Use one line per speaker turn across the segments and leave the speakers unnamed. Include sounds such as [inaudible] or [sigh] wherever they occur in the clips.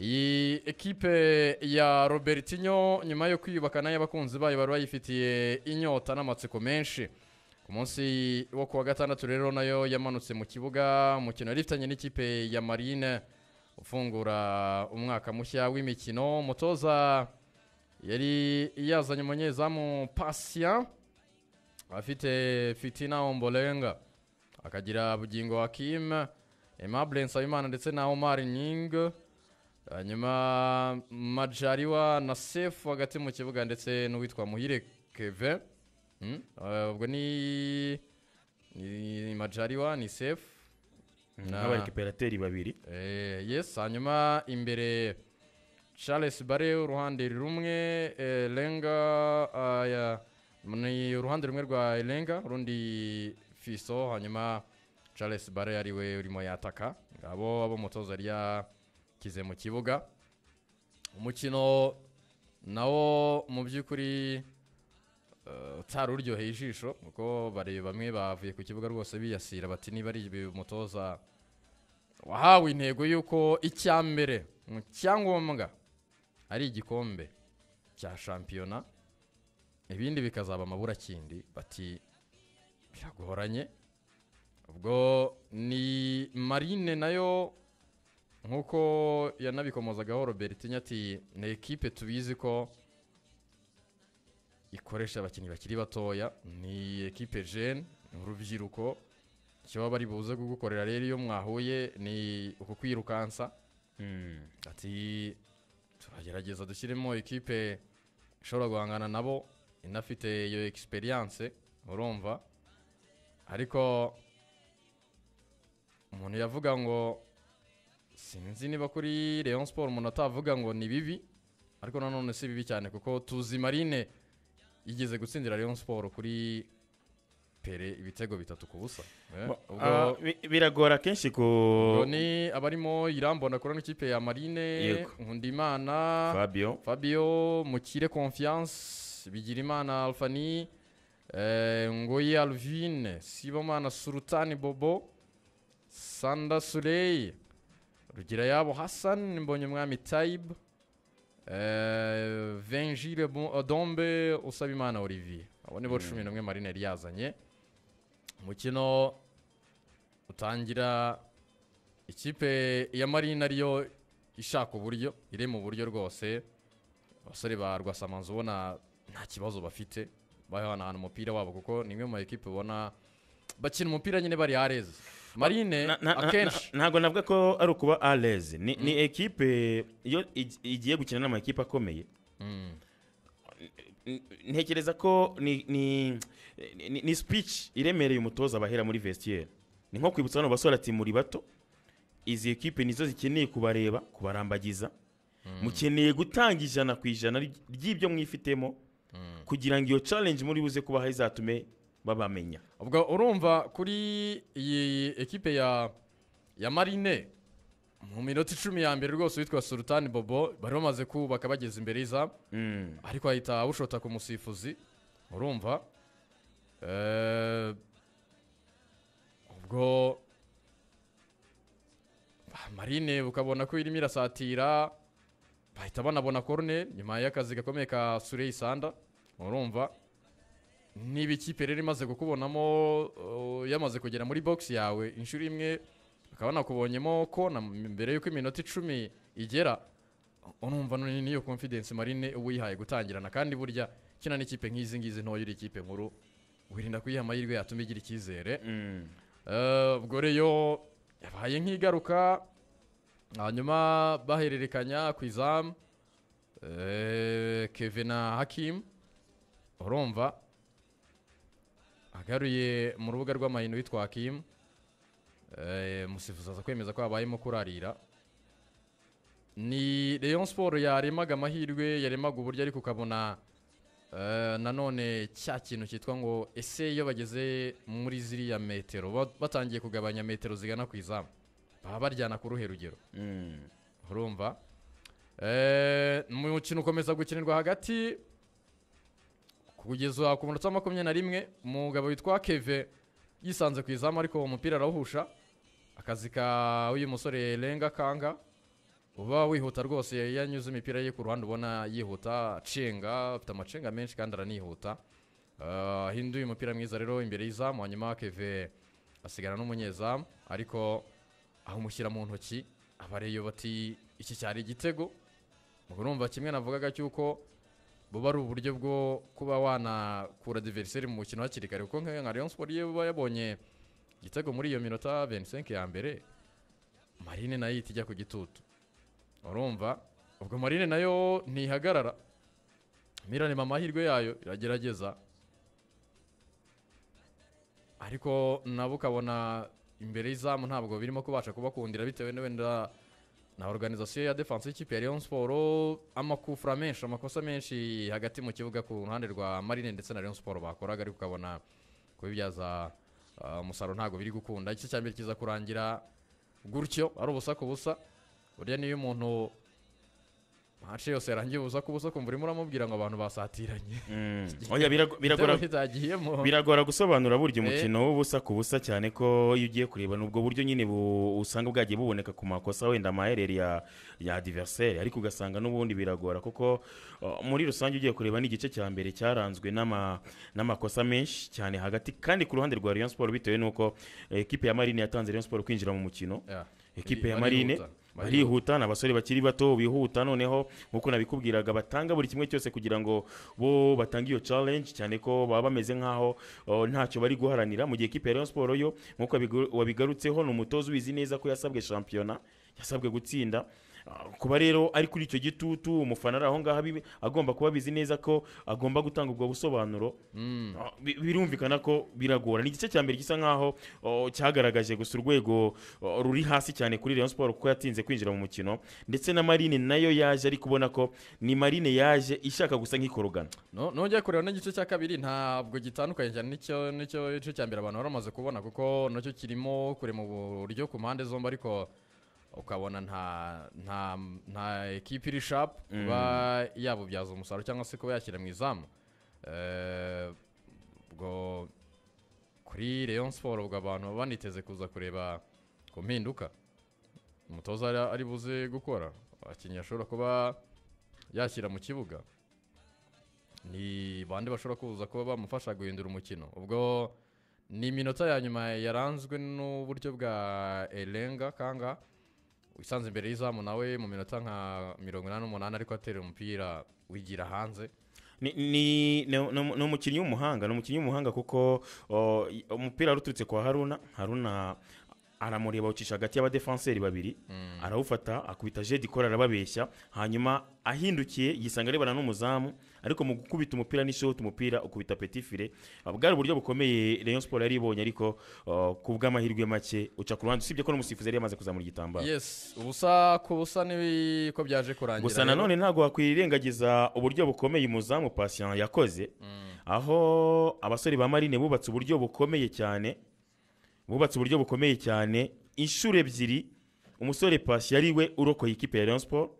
iyi ekipe ya Robertinho nyuma yo kwiyubaka nayo bayo bari bayifitiye inyota n'amatsiko menshi ku munsi wo kuwa gatandatu rero nayo yamanutse mu kibuga umukino yari ifitanye n'ikipe ya marine ufungura umwaka mushya w'imikino umutoza yari yazanye umunyezamu pasiya afite fitina ombolenga akagira bugingo wa hakim emabure nsabimana ndetse na omar nying hanyuma majariwa na sefu hagati mu kibuga ndetse n'uwitwa muhire keve hmm? eh, ubwo ni majariwa ni sefu
mm, n'abarekiperateri
babiri eh, yesi hanyuma imbere charles bare uruhande rumwe renga eh, ni uruhande rumwe rwa renga urundi fiso hanyuma charles bare ari we urimo yataka abo abo umutoza rya kize mu kibuga umukino nawo mu by'ukuri utari eh, uryoheye ijisho kuko bareba bamwe bavuye ku kibuga rwose biyasira bati niba ari umutoza wahawe intego y'uko icyambere mu cyangombwa ari igikombe cya shampiyona ibindi bikazaba amaburakindi bati biragoranye ubwo ni marine nayo nk'uko yanabikomozagaho robert ati ni ekipe tubizi ko ikoresha abakinnyi bakiri batoya ni ekipe jene urubyiruko icyo baba bari buze kugukorera rero iyo mwahuye ni kwirukansa hmm. ati turagerageza dushyiremo ekipe ishobora guhangana nabo inafite iyo egisperiyanse urumva ariko umuntu yavuga ngo sinzi niba kuri leon siporo umuntu atavuga ngo ni bibi ariko nanone si bibi cyane kuko tuzi marine igeze gutsindira leon siporo kuri pere ibitego bitatu ku busa eh, ah,
biragora kenshi ku
ni abarimo irambona kuri n'ikipe ya marine nkundimana fabio fabio mukire confiance bigirimana alfani eh, ngoyi alvine sibomana surutani bobo sanda sureyi rugira yabo hassan mbonye umwami tayibu eh, venjire dombe usabimana olivier abo ni bo mm. cumi n'umwe marineri yazanye umukino utangira ikipe ya marine ariyo ishaka uburyo iri mu buryo rwose abasore ba rwasamanza ubona nta kibazo bafite bahanahana umupira wabo kuko ni imwe mu ekipa ubona bakina umupira nyine bari hareze marine akenshi
ntabwo navuga ko ari ukuba areze ni mm. ekipe iyo igiye gukina n'amakipe akomeye mm. ntekereza ko ni speech iremereye umutoza abahera muri vestiaire ni nko kwibutsa bano basore ati muri bato izi ekipe nizo zikeneye kubareba kubarambagiza mm. mukeneye gutanga ijana ku ijana ry'ibyo mwifitemo
kugira ngo iyo challenge muri buze kubaha izatume babamenya ubwo urumva kuri iyi ekipe ya ya marine mu minota icumi ya mbere rwose witwa sultani bobo bari bamaze kubaka bageze imbere y'izamu mm. ariko ahita awushota ku musifuzi urumva eh, ubwo ah, marine ukabona ko irimo irasatira bahita banabona korune nyuma y'akazi gakomeye ka sureyi sanda urumva niba ikipe rero imaze kukubonamo eh, yamaze kugera muri bogisi yawe inshuro imwe bakaba nakubonyemo kona mbere y'uko iminota icumi igera urumva niyo confidence marine wihaye gutangirana kandi burya kina n'ikipe nk'izi ngizi ntoya uri ikipe nkuru wirinda kuyiha amahirwe yatuma igira icyizere mm. eh, ubwo rero yabaye nk'igaruka hanyuma bahererekanya ku izamu eh, Kevin na hakimu urumva agaruye mu rubuga rw'amahindu witwa hakimu eh, musifuzi kwemeza ko habayemo kurarira ni leon siporo yaremaga amahirwe yaremaga uburyo ariko ukabona eh, nanone cya kintu cyitwa ngo ese iyo bageze muri ziriya metero batangiye kugabanya metero zigana ku izamu baba baryana ku ruhe rugero mm. urumva umukino eh, ukomeza gukinirwa hagati kugeza ku munota makumyabiri na rimwe umugabo witwa keve yisanze ku izamu ariko umupira mupira arawuhusha akazi ka uyu musore renga kanga uba wihuta rwose yanyuze imipira ye ku ruhande ubona yihuta acenga afite amacenga menshi kandi aranihuta ah, hinduye umupira mwiza rero imbere y'izamu hanyuma keve asigara n'umunyezamu ariko aho umushyira mu ntoki abareyo bati iki cyari igitego urumva kimwe navugaga cy'uko buba ari uburyo bwo kuba wanakura diveriseri mu mukino hakiri kare kuko nka leon siporo iyo uba yabonye igitego muri iyo minota venisenke ya mbere marine nayo ihita ijya ku gitutu urumva ubwo marine nayo ntihagarara nirarema amahirwe yayo iragerageza ariko nabo ukabona imbere y'izamu ntabwo birimo kubasha kubakundira bitewe n'uwenda na organizasiyo ya defanse y'ikipe ya Rayon Sport amakufura menshi amakosa menshi hagati mu kibuga ku ruhande rwa Marine ndetse na Rayon Sport bakoraga ariko ukabona kubibyaza umusaruro ntabwo biri gukunda igice cya mbere kiza kurangira gutyo ari ubusa ku busa burya niyo umuntu mace yose yarangiye ubusa ku busa hmm. ukumva [laughs] urimo uramubwira ngo abantu basatiranye
biragora gusobanura burya umukino w'ubusa ku busa cyane ko iyo ugiye kureba ni ubwo buryo nyine usanga bwagiye buboneka ku makosa wenda amaherere ya diveriseri ariko ugasanga n'ubundi biragora kuko muri rusange ugiye kureba n'igice cya mbere cyaranzwe n'amakosa menshi cyane hagati kandi ku ruhande rwa riyo siporo bitewe n'uko ekipe ya marine yatanze riyo siporo kwinjira mu mukino ekipe ya marine barihuta ni abasore bakiri bato bihuta noneho nk'uko nabikubwiraga batanga buri kimwe cyose kugira ngo bo batange iyo challenge cyane ko baba bameze nk'aho ntacyo bari guharanira mu gihe kipe ya Rayon yo nk'uko wabigarutseho ni umutoza ubizi neza ko yasabwe shampiyona yasabwe gutsinda kuba rero ari kuri icyo gitutu umufana ari aho ngaho agomba kuba abizi neza ko agomba gutanga ubwo busobanuro mm. ah, birumvikana ko biragora ni igice cya mbere gisa nkaho oh, cyagaragaje gusa urwego oh, ruri hasi cyane kuri Rayon Sport kuko yatinze kwinjira mu mukino ndetse na marine nayo yaje ari kubona ko ni marine yaje ishaka gusa nk'ikorogana
nongeye kureba n'igice cya kabiri ntabwo gitandukanye cyane n'icyo gice cya mbere abantu bari bamaze kubona kuko nacyo kirimo kurema uburyo ku mpande zombi ariko ukabona nta nta ekipi iri shapu kuba mm. yabubyaza umusaruro cyangwa se kuba yashyira mu izamu eh, ubwo kuri leon siporo ubwo abantu baba baniteze kuza kureba ku mpinduka umutoza ari buze gukora abakinnyi ashobora kuba yashyira mu kibuga ni bande bashobora kuza kuba bamufasha guhindura umukino ubwo ni iminota ya nyuma yaranzwe n'uburyo bwa erenga kanga wisanze imbere y'izamu nawe mu minota nka mirongo inani n'umunani ariko atera umupira wigira hanze ni
umukinnyi w'umuhanga ni umukinnyi w'umuhanga kuko oh, umupira wari kwa haruna haruna aramureba awucisha hagati y'abadefanseri babiri hmm. arawufata akubita jedi ikora arababeshya hanyuma ahindukiye yisanga arebana n'umuzamu ariko mu gukubita umupira n'ishoti umupira ukubita petifire bwari uburyo bukomeye Rayon siporo yari ibonye ariko uh, ku bw'amahirwe make uca ku ruhande usibye ko n'umusifuzi yari yamaze kuzamura igitambaro
yesi ubusa ku busa ko byaje kurangira gusa nanone
ntabwo wakwirengagiza uburyo bukomeye umuzamu pasiyan yakoze hmm. aho abasore ba marine bubatse uburyo bukomeye cyane bubatse uburyo bukomeye cyane inshuro ebyiri umusore pasi yari we urokoye ikipe ya Rayon Sport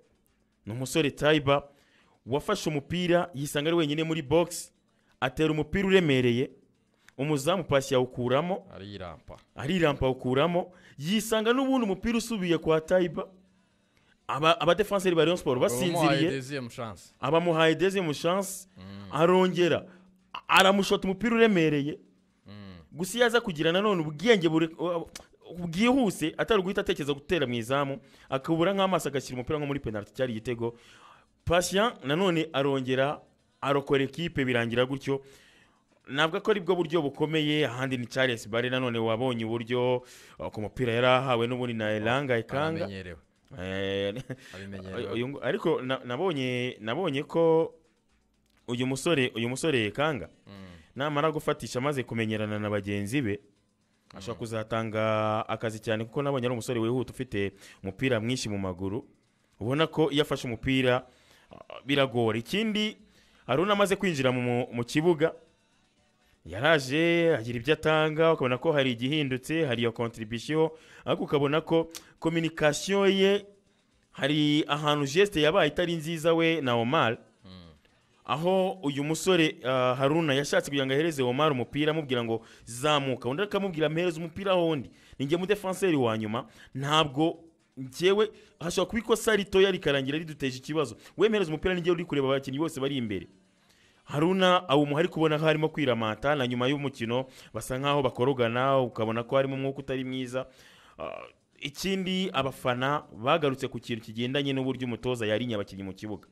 ni umusore tayiba wafashe umupira yisanga ari wenyine muri bogisi atera umupira uremereye umuzamu pasi yawukuramo
arirampa
arirampa awukuramo yisanga n'ubundi umupira usubiye kwa tayiba abadefanseri ba Rayon Sport basinziriye abamuhaye dezimu mm. arongera aramushota umupira uremereye gusa iyo aza kugira nanone ubwiyenge bwihuse atari guhita atekereza gutera mu izamu akabura nk'amaso agashyira umupira nko muri penaliti cyari igitego pasiya nanone arongera arokora ekipe birangira gutyo ntabwo ko ari bwo buryo bukomeye ahandi ni Charles bare nanone wabonye uburyo uh, ku mupira yari ahawe n'ubundi na eranga ikanga eh, [laughs] ariko nabonye ko uyu musore uyu musore ikanga mm. namara gufatisha amaze kumenyerana na bagenzi be mm. ashobora kuzatanga akazi cyane kuko nabonye ari umusore wihuta ufite umupira mwinshi mu maguru ubona ko iyo afashe umupira ah, biragora ikindi hari unamaze kwinjira mu kibuga yaraje agira ibyo atanga ukabona ko hari igihindutse hari iyo kontribisiyo ariko ukabona ko kominikasiyo ye hari ahantu jesite yabaye itari nziza we na omari aho uyu musore eh, haruna yashatse kugira ngo ahereze Omar umupira amubwira ngo zamuka undi akamubwira amuhereze umupira wundi ni nge mudefanseri wa nyuma ntabwo ngewe hashobora kuba ikosa ritoya rikarangira riduteje ikibazo wemereza umupira n'igihe uri kureba abakinnyi bose bari imbere haruna awumuha ari kubona ko harimo kwiramata na nyuma y'umukino basa nk'aho bakorogana ukabona ko harimo umwuka utari mwiza ah, ikindi abafana bagarutse ku kintu kigendanye n'uburyo
umutoza yarinya abakinnyi mu kibuga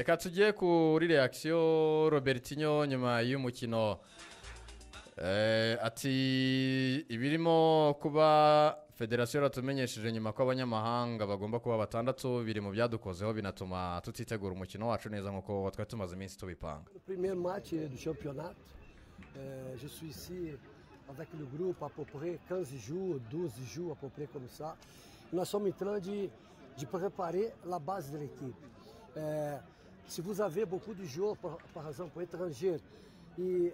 reka tugiye kuri reakisiyo robertinyo nyuma y'umukino eh, ati ibirimo kuba federasiyo yaratumenyesheje nyuma ko abanyamahanga bagomba kuba batandatu biri mu byadukozeho binatuma tutitegura umukino wacu neza nk'uko twari tumaze iminsi tubipanga
daquele é grupo, à peu près 15 jours, 12 jours, à peu près comme ça. Nós somos em train de, de préparer a base da equipe. É, se vous avez beaucoup de joueurs, par, par exemple, étrangers, e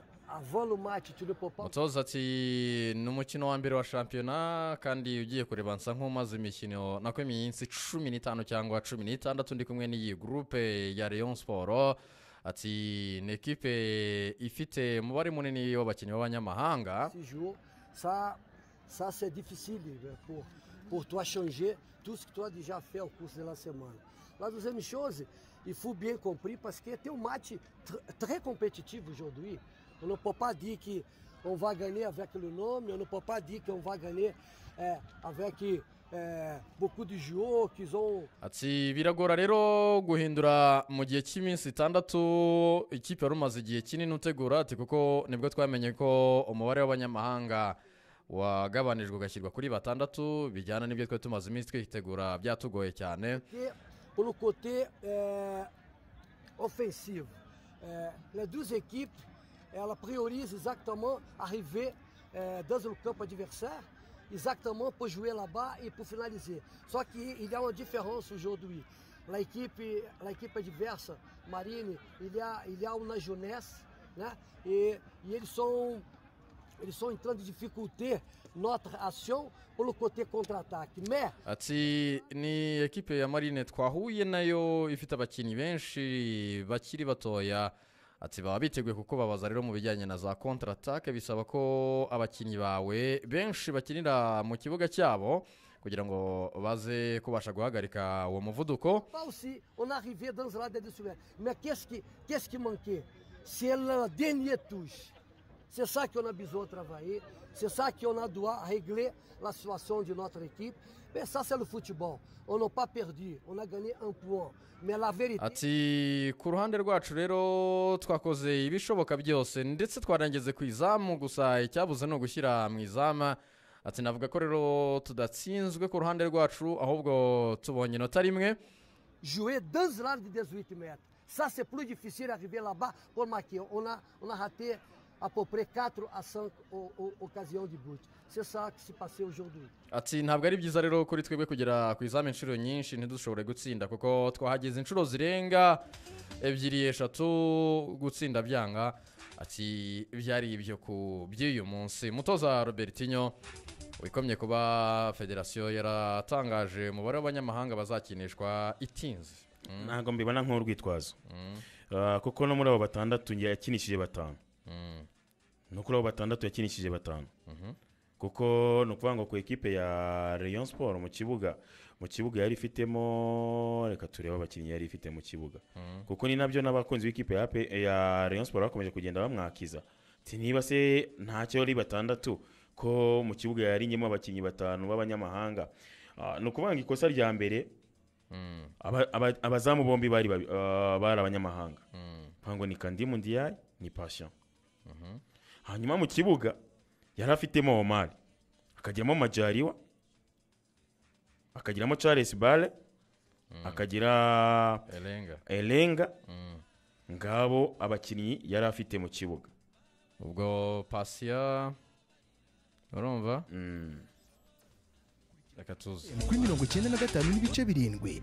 umutoza
ati ni umukino wa mbere wa shampiyona kandi ugiye kurebanza nk'umaze imikino nako iminsi cumi n'itanu cyangwa cumi n'itandatu ndi kumwe n'iyi gurupe ya leon siporo ati ni ekipe ifite umubare munini w'abakinnyi b'abanyamahanga
ça c'est difficile pour, pour toi changer tout ce que toi déjà fait au cours de la semaine. La deuxième chose, il faut bien comprendre parce que c'est un match tr très compétitif aujourd'hui. On ne peut pas dire qu'on va gagner avec le nom, on ne peut pas dire qu'on va gagner euh, avec
ati biragora rero guhindura mu gihe cy'iminsi itandatu ikipe yari umaze igihe kinini utegura ati kuko nibwo twamenye ko umubare w'abanyamahanga wagabanijwe ugashyirwa kuri batandatu bijyana n'ibyo twari tumaze iminsi twitegura byatugoye cyane
urukuti euh, ofensivu reduze ekipe euh, ela prioriza exactement arriver euh, dans le campo adversaire exactement pour jouer là-bas et pour finaliser. Só que il y a uma différence aujourd'hui. La équipe, la équipe adverse, Marine, il y ele é y a une jeunesse, né? E, e eles são eles sont en train de difficulter notre action pour le côté contre-attaque. Mais
ati ni equipe ya Marine twahuye nayo ifite abakinnyi benshi bakiri batoya ati baba biteguye kuko babaza rero mu bijyanye na za kontaratake bisaba ko abakinnyi bawe benshi bakinira mu kibuga cyabo kugira ngo baze kubasha guhagarika uwo muvuduko
Se ela denietouche, você sabe que eu não bisou travailler, você sabe que eu doar arreglei a situação de nossa equipe. Pensar se é no futebol, eu n'a um perdu, Mas a gagné un point. Mais la vérité...
Ati ku ruhande rwacu rero twakoze ibishoboka byose ndetse twarangeze ku izamu gusa icyabuze ni ugushyira mu izama ati navuga ko rero tudatsinzwe ku ruhande rwacu ahubwo tubonye inota rimwe
jouer dans l'art de 18 mètres ça c'est plus difficile arriver là-bas pour marquer on a on a raté apopre 4 a 5 ocasião de but c'est ça qui se passé aujourd'hui
ati ntabwo ari byiza rero kuri twebwe kugera ku izamu inshuro nyinshi ntidushobore gutsinda kuko twahageze inshuro zirenga ebyiri eshatu gutsinda byanga ati byari ibyo ku by'uyu munsi mutoza robertinho wikomye kuba federasiyo yaratangaje umubare w'abanyamahanga bazakinishwa itinze hmm? ntabwo mbibona
nk'urwitwazo hmm? ah, kuko no muri abo batandatu yakinishije batanu no kuri batandatu yakinishije batanu mhm. kuko ni ukuvuga ngo ku ikipe ya Rayon siporo mu kibuga mu kibuga yari ifitemo reka turebe abakinnyi yari ifite mu kibuga mhm. kuko ni nabyo n'abakunzi b'ikipe ya Rayon siporo bakomeje kugenda bamwakiza niba se ntacyo ari batandatu ko mu kibuga yarinyemo abakinnyi batanu b'abanyamahanga ah, ni ukuvuga ngo ikosa rya mbere mhm. abazamu bombi bari ah, abanyamahanga ntabwo ni kandimu ndiyari ni pasiyo hanyuma mu kibuga yari afitemo omari akagiramo majariwa akagiramo charles bare mm. akagira erenga mm. ngabo abakinnyi yari
afite mu kibuga ubwo pasiya urumva mm. reka tuzi
mirongo icyenda na gatanu n'ibice birindwi